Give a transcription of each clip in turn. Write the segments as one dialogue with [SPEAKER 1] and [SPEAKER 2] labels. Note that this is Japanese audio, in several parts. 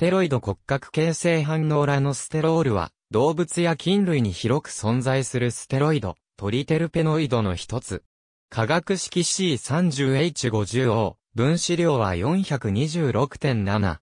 [SPEAKER 1] ステロイド骨格形成反応ラノステロールは、動物や菌類に広く存在するステロイド、トリテルペノイドの一つ。化学式 C30H50O、分子量は426.7。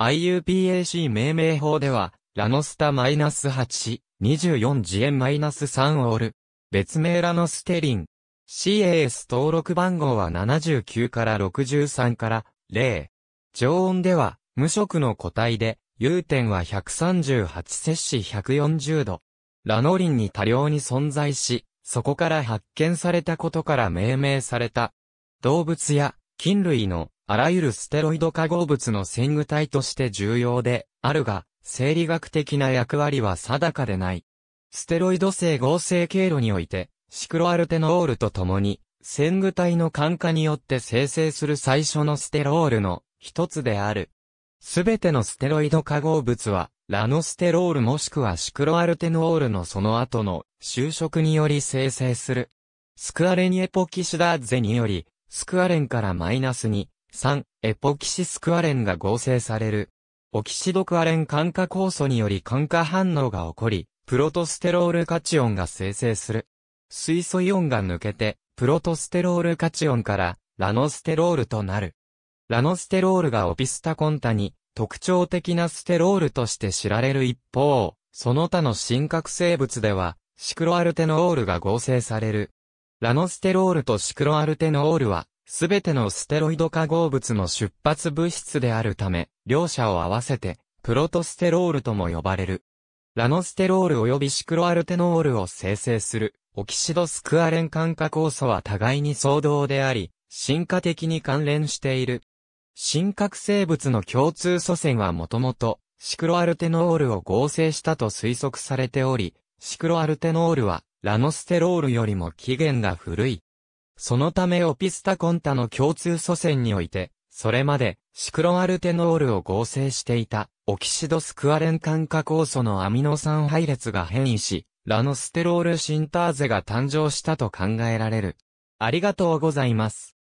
[SPEAKER 1] IUPAC 命名法では、ラノスタマイナス -8、24GM-3 オール。別名ラノステリン。CAS 登録番号は79から63から0。常温では、無色の個体で、融点は138摂氏140度。ラノリンに多量に存在し、そこから発見されたことから命名された。動物や菌類のあらゆるステロイド化合物の潜具体として重要であるが、生理学的な役割は定かでない。ステロイド性合成経路において、シクロアルテノールと共に、潜具体の感化によって生成する最初のステロールの一つである。すべてのステロイド化合物は、ラノステロールもしくはシクロアルテノールのその後の就職により生成する。スクアレニエポキシダーゼにより、スクアレンからマイナス2、3、エポキシスクアレンが合成される。オキシドクアレン感化酵素により感化反応が起こり、プロトステロールカチオンが生成する。水素イオンが抜けて、プロトステロールカチオンからラノステロールとなる。ラノステロールがオピスタコンタに特徴的なステロールとして知られる一方、その他の真核生物では、シクロアルテノールが合成される。ラノステロールとシクロアルテノールは、すべてのステロイド化合物の出発物質であるため、両者を合わせて、プロトステロールとも呼ばれる。ラノステロール及びシクロアルテノールを生成する、オキシドスクアレン感化酵素は互いに相同であり、進化的に関連している。真核生物の共通祖先はもともと、シクロアルテノールを合成したと推測されており、シクロアルテノールは、ラノステロールよりも起源が古い。そのためオピスタコンタの共通祖先において、それまで、シクロアルテノールを合成していた、オキシドスクアレン酸化酵素のアミノ酸配列が変異し、ラノステロールシンターゼが誕生したと考えられる。ありがとうございます。